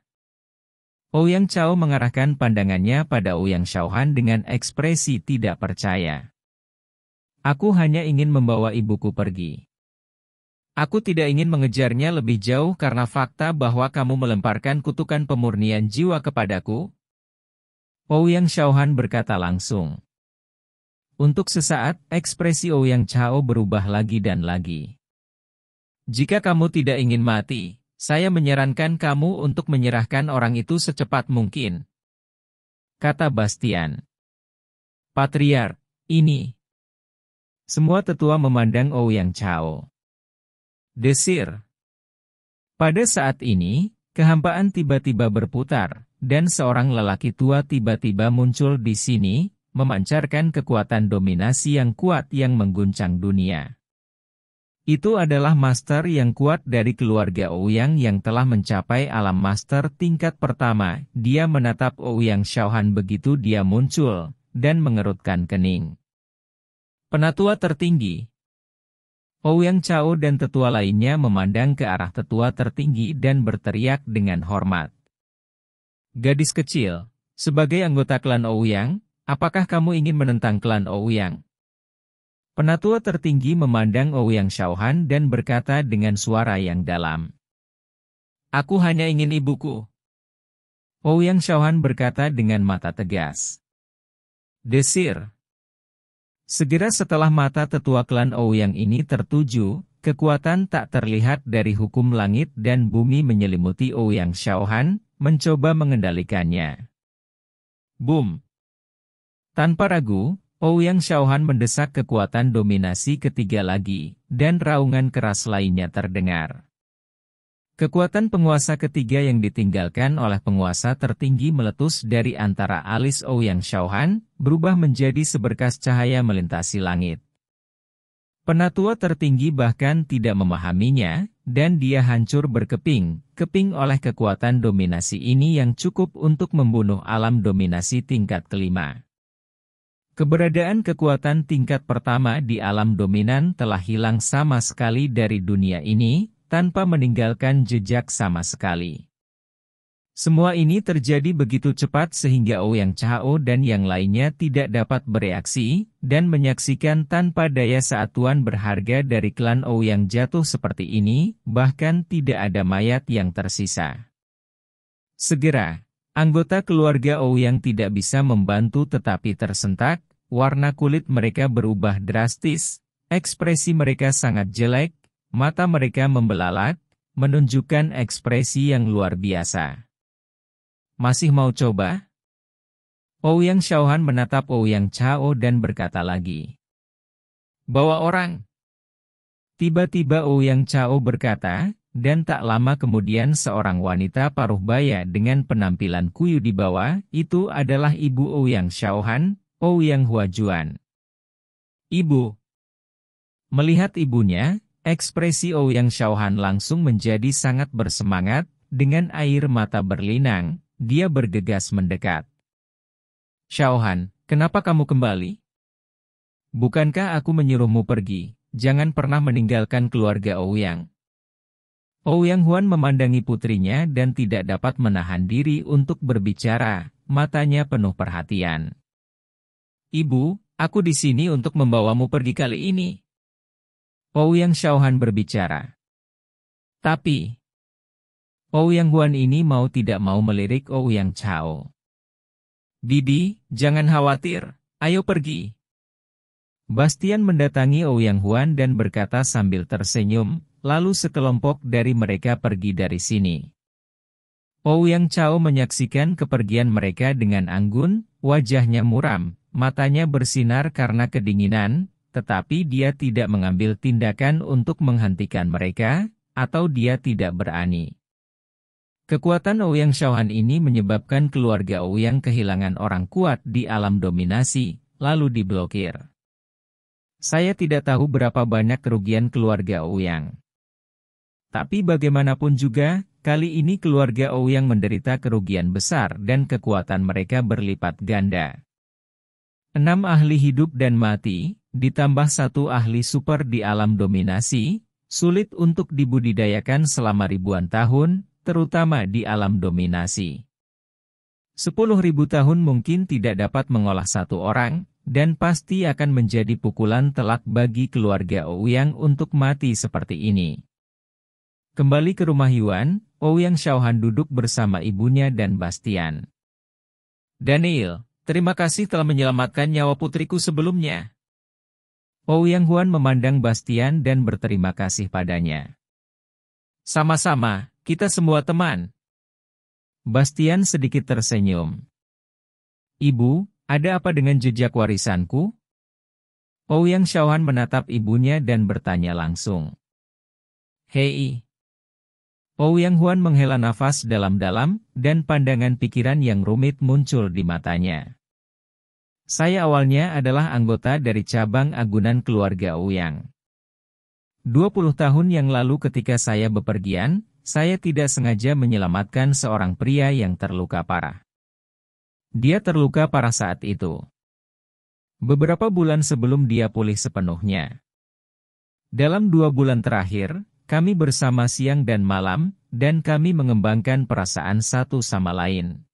Speaker 1: Ouyang Chao mengarahkan pandangannya pada Ouyang Shaohan dengan ekspresi tidak percaya. Aku hanya ingin membawa ibuku pergi. Aku tidak ingin mengejarnya lebih jauh karena fakta bahwa kamu melemparkan kutukan pemurnian jiwa kepadaku. Ouyang Shaohan berkata langsung. Untuk sesaat, ekspresi Ouyang Chao berubah lagi dan lagi. Jika kamu tidak ingin mati, saya menyarankan kamu untuk menyerahkan orang itu secepat mungkin. Kata Bastian. Patriar, ini. Semua tetua memandang yang Chao. Desir. Pada saat ini, kehampaan tiba-tiba berputar, dan seorang lelaki tua tiba-tiba muncul di sini, memancarkan kekuatan dominasi yang kuat yang mengguncang dunia. Itu adalah master yang kuat dari keluarga Ouyang yang telah mencapai alam master tingkat pertama. Dia menatap Ouyang Shaohan begitu dia muncul, dan mengerutkan kening. Penatua tertinggi Ouyang Chao dan tetua lainnya memandang ke arah tetua tertinggi dan berteriak dengan hormat. Gadis kecil, sebagai anggota klan Ouyang, apakah kamu ingin menentang klan Ouyang? Penatua tertinggi memandang Ouyang Shaohan dan berkata dengan suara yang dalam. Aku hanya ingin ibuku. Ouyang Shaohan berkata dengan mata tegas. Desir. Segera setelah mata tetua klan Ouyang ini tertuju, kekuatan tak terlihat dari hukum langit dan bumi menyelimuti Ouyang Shaohan, mencoba mengendalikannya. Boom. Tanpa ragu, Ouyang Shaohan mendesak kekuatan dominasi ketiga lagi, dan raungan keras lainnya terdengar. Kekuatan penguasa ketiga yang ditinggalkan oleh penguasa tertinggi meletus dari antara alis Ouyang Shaohan, berubah menjadi seberkas cahaya melintasi langit. Penatua tertinggi bahkan tidak memahaminya, dan dia hancur berkeping-keping oleh kekuatan dominasi ini yang cukup untuk membunuh alam dominasi tingkat kelima. Keberadaan kekuatan tingkat pertama di alam dominan telah hilang sama sekali dari dunia ini, tanpa meninggalkan jejak sama sekali. Semua ini terjadi begitu cepat sehingga Ouyang Chao dan yang lainnya tidak dapat bereaksi, dan menyaksikan tanpa daya saat tuan berharga dari klan yang jatuh seperti ini, bahkan tidak ada mayat yang tersisa. Segera, anggota keluarga yang tidak bisa membantu tetapi tersentak, warna kulit mereka berubah drastis, ekspresi mereka sangat jelek, mata mereka membelalak, menunjukkan ekspresi yang luar biasa. Masih mau coba? Ouyang Shaohan menatap Ouyang Chao dan berkata lagi. Bawa orang. Tiba-tiba Ouyang Chao berkata, dan tak lama kemudian seorang wanita paruh baya dengan penampilan kuyu di bawah, itu adalah ibu Ouyang Shaohan, Ouyang oh, Huajuan. Ibu. Melihat ibunya, ekspresi Ouyang oh Shaohan langsung menjadi sangat bersemangat, dengan air mata berlinang, dia bergegas mendekat. Shaohan, kenapa kamu kembali? Bukankah aku menyuruhmu pergi? Jangan pernah meninggalkan keluarga Ouyang. Oh Ouyang Huan memandangi putrinya dan tidak dapat menahan diri untuk berbicara, matanya penuh perhatian. Ibu, aku di sini untuk membawamu pergi kali ini. Yang Shaohan berbicara. Tapi, Yang Huan ini mau tidak mau melirik Yang Chao. Bibi, jangan khawatir, ayo pergi. Bastian mendatangi Yang Huan dan berkata sambil tersenyum, lalu sekelompok dari mereka pergi dari sini. Yang Chao menyaksikan kepergian mereka dengan anggun, wajahnya muram, Matanya bersinar karena kedinginan, tetapi dia tidak mengambil tindakan untuk menghentikan mereka, atau dia tidak berani. Kekuatan Ouyang Shaohan ini menyebabkan keluarga Ouyang kehilangan orang kuat di alam dominasi, lalu diblokir. Saya tidak tahu berapa banyak kerugian keluarga Ouyang. Tapi bagaimanapun juga, kali ini keluarga Ouyang menderita kerugian besar dan kekuatan mereka berlipat ganda enam ahli hidup dan mati, ditambah satu ahli super di alam dominasi, sulit untuk dibudidayakan selama ribuan tahun, terutama di alam dominasi. 10.000 tahun mungkin tidak dapat mengolah satu orang, dan pasti akan menjadi pukulan telak bagi keluarga Ouyang untuk mati seperti ini. Kembali ke rumah Yuan, Ouyang Shaohan duduk bersama ibunya dan Bastian. Daniel, Terima kasih telah menyelamatkan nyawa putriku sebelumnya. Ou oh, Yang Huan memandang Bastian dan berterima kasih padanya. Sama-sama, kita semua teman. Bastian sedikit tersenyum. Ibu, ada apa dengan jejak warisanku? Ou oh, Yang Shaohan menatap ibunya dan bertanya langsung. Hei. Ou oh, Yang Huan menghela nafas dalam-dalam, dan pandangan pikiran yang rumit muncul di matanya. Saya awalnya adalah anggota dari cabang agunan keluarga Ouyang. 20 tahun yang lalu ketika saya bepergian, saya tidak sengaja menyelamatkan seorang pria yang terluka parah. Dia terluka parah saat itu. Beberapa bulan sebelum dia pulih sepenuhnya. Dalam dua bulan terakhir, kami bersama siang dan malam, dan kami mengembangkan perasaan satu sama lain.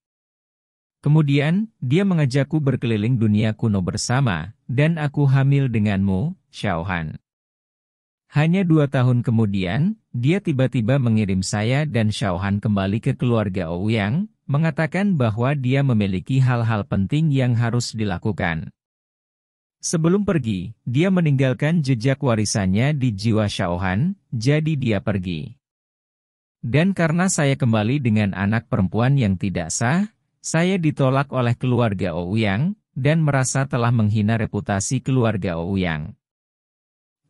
Speaker 1: Kemudian, dia mengajakku berkeliling dunia kuno bersama, dan aku hamil denganmu, Xiaohan. Hanya dua tahun kemudian, dia tiba-tiba mengirim saya dan Xiaohan kembali ke keluarga Ouyang, mengatakan bahwa dia memiliki hal-hal penting yang harus dilakukan. Sebelum pergi, dia meninggalkan jejak warisannya di jiwa Xiaohan, jadi dia pergi. Dan karena saya kembali dengan anak perempuan yang tidak sah, saya ditolak oleh keluarga Ouyang, dan merasa telah menghina reputasi keluarga Ouyang.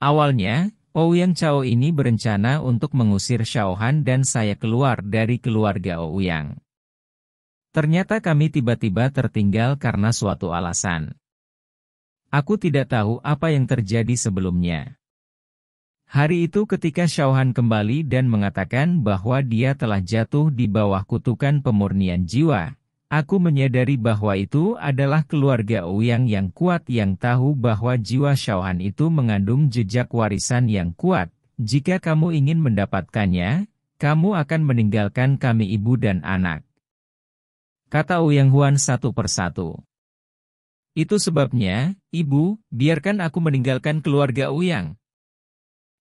Speaker 1: Awalnya, Ouyang Chao ini berencana untuk mengusir Shaohan dan saya keluar dari keluarga Ouyang. Ternyata kami tiba-tiba tertinggal karena suatu alasan. Aku tidak tahu apa yang terjadi sebelumnya. Hari itu ketika Shaohan kembali dan mengatakan bahwa dia telah jatuh di bawah kutukan pemurnian jiwa, Aku menyadari bahwa itu adalah keluarga Ouyang yang kuat yang tahu bahwa jiwa Shaohan itu mengandung jejak warisan yang kuat. Jika kamu ingin mendapatkannya, kamu akan meninggalkan kami ibu dan anak. Kata Ouyang Huan satu persatu. Itu sebabnya, ibu, biarkan aku meninggalkan keluarga Ouyang.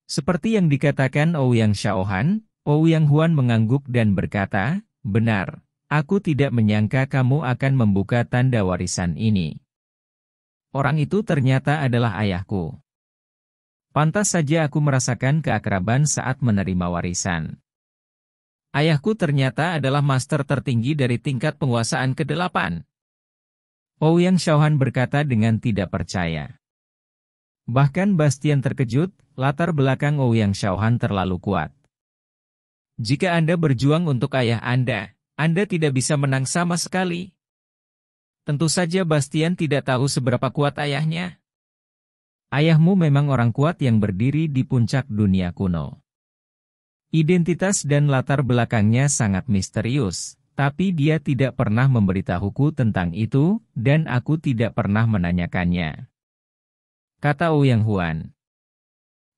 Speaker 1: Seperti yang dikatakan Ouyang Shaohan, Ouyang Huan mengangguk dan berkata, benar. Aku tidak menyangka kamu akan membuka tanda warisan ini. Orang itu ternyata adalah ayahku. Pantas saja aku merasakan keakraban saat menerima warisan. Ayahku ternyata adalah master tertinggi dari tingkat penguasaan ke-8. Ouyang Shaohan berkata dengan tidak percaya. Bahkan Bastian terkejut, latar belakang Ouyang Shaohan terlalu kuat. Jika Anda berjuang untuk ayah Anda, anda tidak bisa menang sama sekali. Tentu saja Bastian tidak tahu seberapa kuat ayahnya. Ayahmu memang orang kuat yang berdiri di puncak dunia kuno. Identitas dan latar belakangnya sangat misterius, tapi dia tidak pernah memberitahuku tentang itu, dan aku tidak pernah menanyakannya. Kata Ouyang Huan.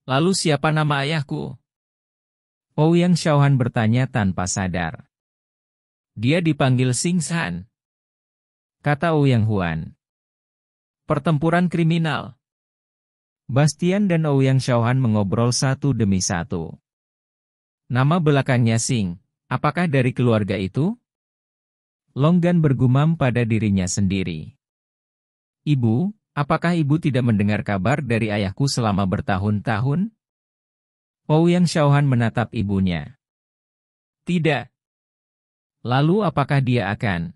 Speaker 1: Lalu siapa nama ayahku? Ouyang Shaohan bertanya tanpa sadar. Dia dipanggil Sing San. Kata Ouyang Huan. Pertempuran kriminal. Bastian dan Ouyang Shaohan mengobrol satu demi satu. Nama belakangnya Sing, apakah dari keluarga itu? Longgan bergumam pada dirinya sendiri. Ibu, apakah ibu tidak mendengar kabar dari ayahku selama bertahun-tahun? Ouyang Shaohan menatap ibunya. Tidak, Lalu apakah dia akan?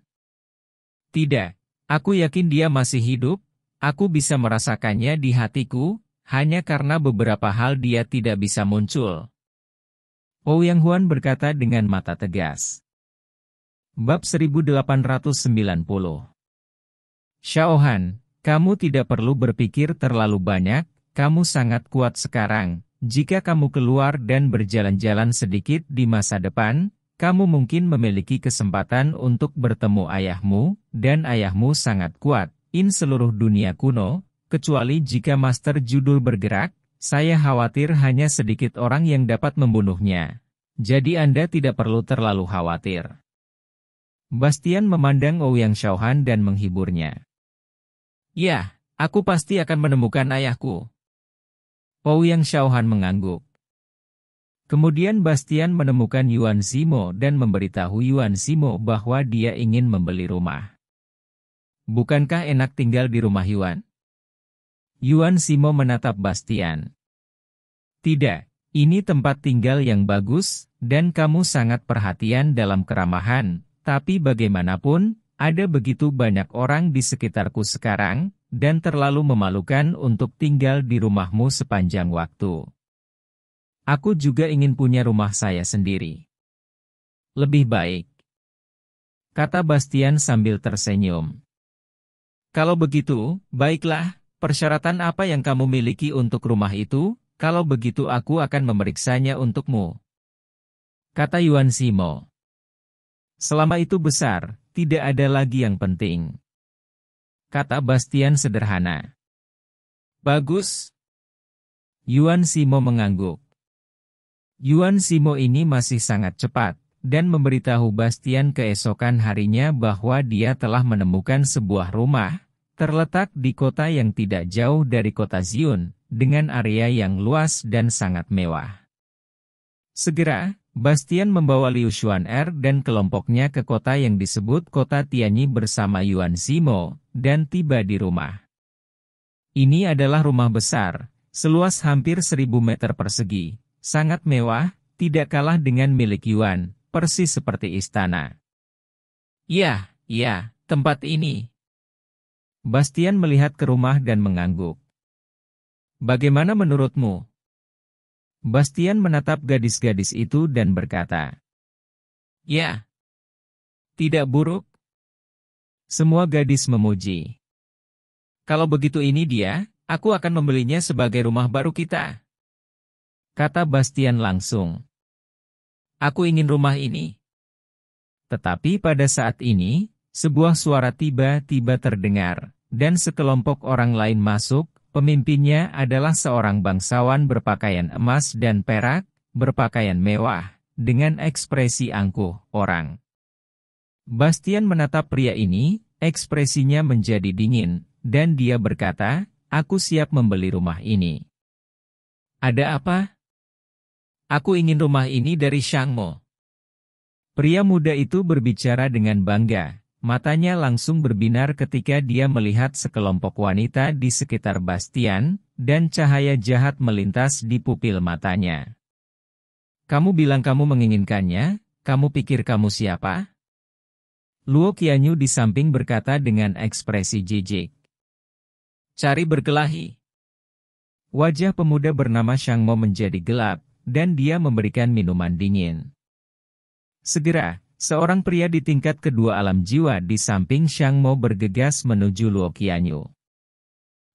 Speaker 1: Tidak, aku yakin dia masih hidup, aku bisa merasakannya di hatiku, hanya karena beberapa hal dia tidak bisa muncul. Ouyang Huan berkata dengan mata tegas. Bab 1890 Shaohan, kamu tidak perlu berpikir terlalu banyak, kamu sangat kuat sekarang. Jika kamu keluar dan berjalan-jalan sedikit di masa depan, kamu mungkin memiliki kesempatan untuk bertemu ayahmu, dan ayahmu sangat kuat, in seluruh dunia kuno, kecuali jika master judul bergerak, saya khawatir hanya sedikit orang yang dapat membunuhnya. Jadi Anda tidak perlu terlalu khawatir. Bastian memandang Ouyang Shaohan dan menghiburnya. Ya, aku pasti akan menemukan ayahku. Ouyang Shaohan mengangguk. Kemudian Bastian menemukan Yuan Simo dan memberitahu Yuan Simo bahwa dia ingin membeli rumah. Bukankah enak tinggal di rumah Yuan? Yuan Simo menatap Bastian. Tidak, ini tempat tinggal yang bagus, dan kamu sangat perhatian dalam keramahan, tapi bagaimanapun, ada begitu banyak orang di sekitarku sekarang, dan terlalu memalukan untuk tinggal di rumahmu sepanjang waktu. Aku juga ingin punya rumah saya sendiri. Lebih baik. Kata Bastian sambil tersenyum. Kalau begitu, baiklah, persyaratan apa yang kamu miliki untuk rumah itu, kalau begitu aku akan memeriksanya untukmu. Kata Yuan Simo. Selama itu besar, tidak ada lagi yang penting. Kata Bastian sederhana. Bagus. Yuan Simo mengangguk. Yuan Simo ini masih sangat cepat, dan memberitahu Bastian keesokan harinya bahwa dia telah menemukan sebuah rumah, terletak di kota yang tidak jauh dari kota Zion, dengan area yang luas dan sangat mewah. Segera, Bastian membawa Liu Xuan Er dan kelompoknya ke kota yang disebut kota Tianyi bersama Yuan Simo, dan tiba di rumah. Ini adalah rumah besar, seluas hampir 1000 meter persegi, Sangat mewah, tidak kalah dengan milik Yuan, persis seperti istana. Ya, ya, tempat ini. Bastian melihat ke rumah dan mengangguk. Bagaimana menurutmu? Bastian menatap gadis-gadis itu dan berkata, Ya, tidak buruk. Semua gadis memuji. Kalau begitu ini dia, aku akan membelinya sebagai rumah baru kita kata Bastian langsung. Aku ingin rumah ini. Tetapi pada saat ini, sebuah suara tiba-tiba terdengar, dan sekelompok orang lain masuk, pemimpinnya adalah seorang bangsawan berpakaian emas dan perak, berpakaian mewah, dengan ekspresi angkuh, orang. Bastian menatap pria ini, ekspresinya menjadi dingin, dan dia berkata, aku siap membeli rumah ini. Ada apa? Aku ingin rumah ini dari Shangmo. Pria muda itu berbicara dengan bangga, matanya langsung berbinar ketika dia melihat sekelompok wanita di sekitar Bastian, dan cahaya jahat melintas di pupil matanya. Kamu bilang kamu menginginkannya, kamu pikir kamu siapa? Luo Qianyu di samping berkata dengan ekspresi jijik. Cari berkelahi. Wajah pemuda bernama Shangmo menjadi gelap, dan dia memberikan minuman dingin. Segera, seorang pria di tingkat kedua alam jiwa di samping Shang Mo bergegas menuju Luokianyu.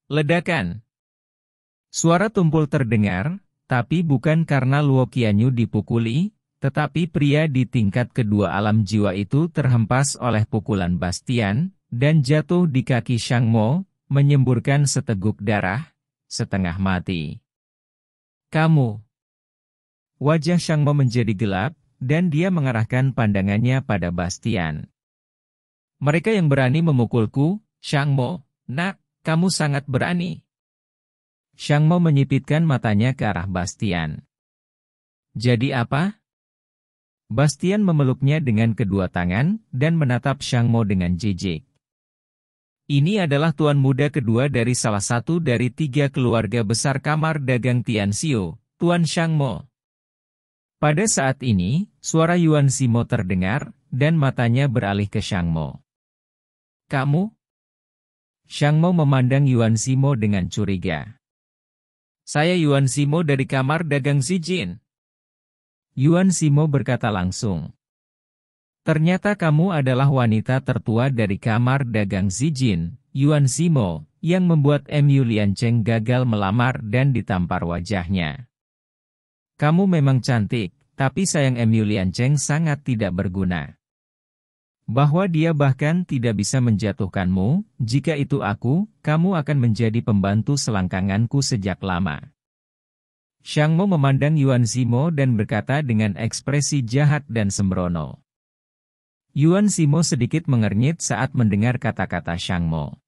Speaker 1: Ledakan. Suara tumpul terdengar, tapi bukan karena Luokianyu dipukuli, tetapi pria di tingkat kedua alam jiwa itu terhempas oleh pukulan Bastian, dan jatuh di kaki Shang Mo, menyemburkan seteguk darah, setengah mati. Kamu, Wajah Shang Mo menjadi gelap, dan dia mengarahkan pandangannya pada Bastian. Mereka yang berani memukulku, Shang Mo, nak, kamu sangat berani. Shang Mo menyipitkan matanya ke arah Bastian. Jadi apa? Bastian memeluknya dengan kedua tangan dan menatap Shang Mo dengan jijik. Ini adalah tuan muda kedua dari salah satu dari tiga keluarga besar kamar dagang Tian Xiu, Tuan Shang Mo. Pada saat ini, suara Yuan Simo terdengar, dan matanya beralih ke Shang Mo. Kamu? Shang Mo memandang Yuan Simo dengan curiga. Saya Yuan Simo dari kamar dagang Si Jin. Yuan Simo berkata langsung. Ternyata kamu adalah wanita tertua dari kamar dagang Si Jin, Yuan Simo, yang membuat M. Yulian Cheng gagal melamar dan ditampar wajahnya. Kamu memang cantik, tapi sayang Emulian Cheng sangat tidak berguna. Bahwa dia bahkan tidak bisa menjatuhkanmu, jika itu aku, kamu akan menjadi pembantu selangkanganku sejak lama. Shang Mo memandang Yuan Simo dan berkata dengan ekspresi jahat dan sembrono. Yuan Simo sedikit mengernyit saat mendengar kata-kata Shang Mo.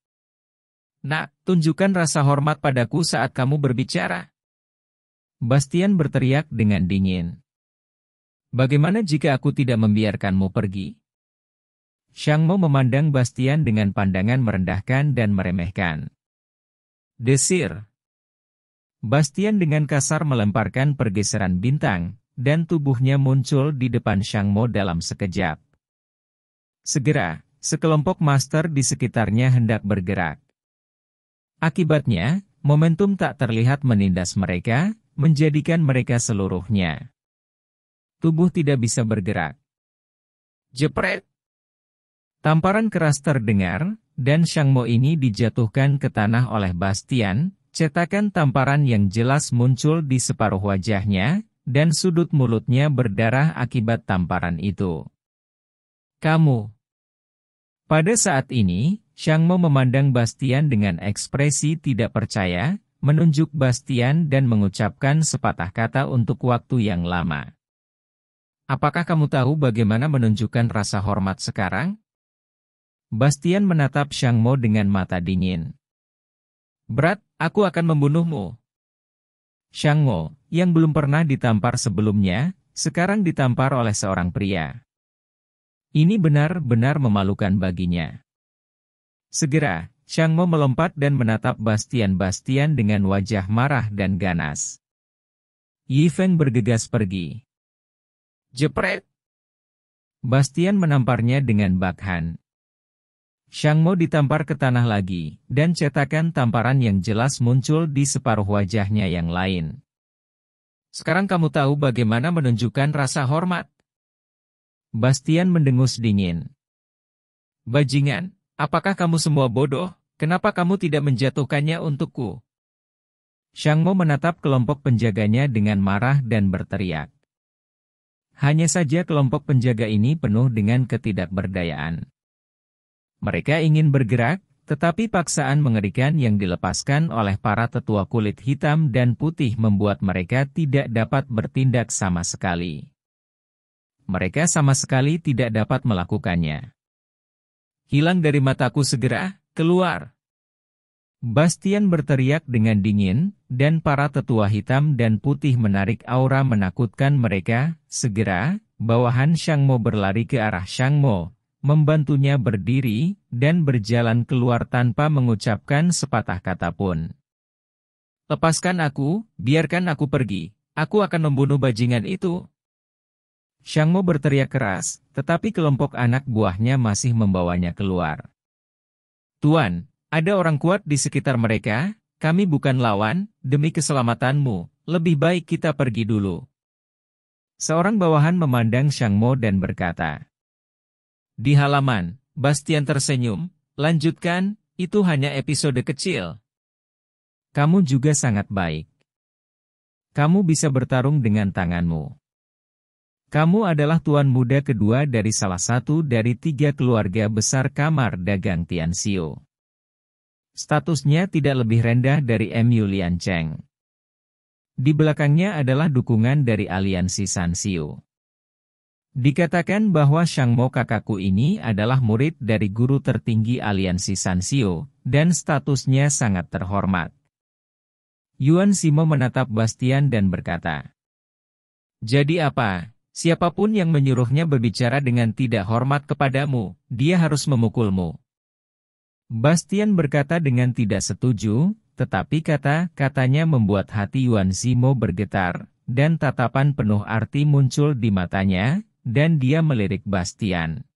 Speaker 1: Nak, tunjukkan rasa hormat padaku saat kamu berbicara. Bastian berteriak dengan dingin. Bagaimana jika aku tidak membiarkanmu pergi? Shangmo memandang Bastian dengan pandangan merendahkan dan meremehkan. Desir. Bastian dengan kasar melemparkan pergeseran bintang, dan tubuhnya muncul di depan Shangmo dalam sekejap. Segera, sekelompok master di sekitarnya hendak bergerak. Akibatnya, momentum tak terlihat menindas mereka, menjadikan mereka seluruhnya. Tubuh tidak bisa bergerak. Jepret! Tamparan keras terdengar, dan Shangmo ini dijatuhkan ke tanah oleh Bastian, cetakan tamparan yang jelas muncul di separuh wajahnya, dan sudut mulutnya berdarah akibat tamparan itu. Kamu! Pada saat ini, Shangmo memandang Bastian dengan ekspresi tidak percaya, menunjuk Bastian dan mengucapkan sepatah kata untuk waktu yang lama. Apakah kamu tahu bagaimana menunjukkan rasa hormat sekarang? Bastian menatap Shang Mo dengan mata dingin. Berat, aku akan membunuhmu. Shang Mo, yang belum pernah ditampar sebelumnya, sekarang ditampar oleh seorang pria. Ini benar-benar memalukan baginya. Segera, Chang Mo melompat dan menatap Bastian-Bastian dengan wajah marah dan ganas. Yi Feng bergegas pergi. Jepret! Bastian menamparnya dengan bakhan. Mo ditampar ke tanah lagi, dan cetakan tamparan yang jelas muncul di separuh wajahnya yang lain. Sekarang kamu tahu bagaimana menunjukkan rasa hormat. Bastian mendengus dingin. Bajingan. Apakah kamu semua bodoh? Kenapa kamu tidak menjatuhkannya untukku? Shang Mo menatap kelompok penjaganya dengan marah dan berteriak. Hanya saja kelompok penjaga ini penuh dengan ketidakberdayaan. Mereka ingin bergerak, tetapi paksaan mengerikan yang dilepaskan oleh para tetua kulit hitam dan putih membuat mereka tidak dapat bertindak sama sekali. Mereka sama sekali tidak dapat melakukannya. Hilang dari mataku segera, keluar. Bastian berteriak dengan dingin, dan para tetua hitam dan putih menarik aura menakutkan mereka, segera, bawahan Shang Mo berlari ke arah Shang Mo, membantunya berdiri, dan berjalan keluar tanpa mengucapkan sepatah kata pun. Lepaskan aku, biarkan aku pergi, aku akan membunuh bajingan itu. Shang Mo berteriak keras, tetapi kelompok anak buahnya masih membawanya keluar. Tuan, ada orang kuat di sekitar mereka, kami bukan lawan, demi keselamatanmu, lebih baik kita pergi dulu. Seorang bawahan memandang Shang Mo dan berkata, Di halaman, Bastian tersenyum, lanjutkan, itu hanya episode kecil. Kamu juga sangat baik. Kamu bisa bertarung dengan tanganmu. Kamu adalah tuan muda kedua dari salah satu dari tiga keluarga besar kamar dagang Tianxio. Statusnya tidak lebih rendah dari M. Yulian Cheng. Di belakangnya adalah dukungan dari aliansi Sanxio. Dikatakan bahwa Shang Mo kakakku ini adalah murid dari guru tertinggi aliansi Sanxio, dan statusnya sangat terhormat. Yuan Simo menatap Bastian dan berkata, Jadi apa, Siapapun yang menyuruhnya berbicara dengan tidak hormat kepadamu, dia harus memukulmu. Bastian berkata dengan tidak setuju, tetapi kata-katanya membuat hati Yuan Zimo bergetar, dan tatapan penuh arti muncul di matanya, dan dia melirik Bastian.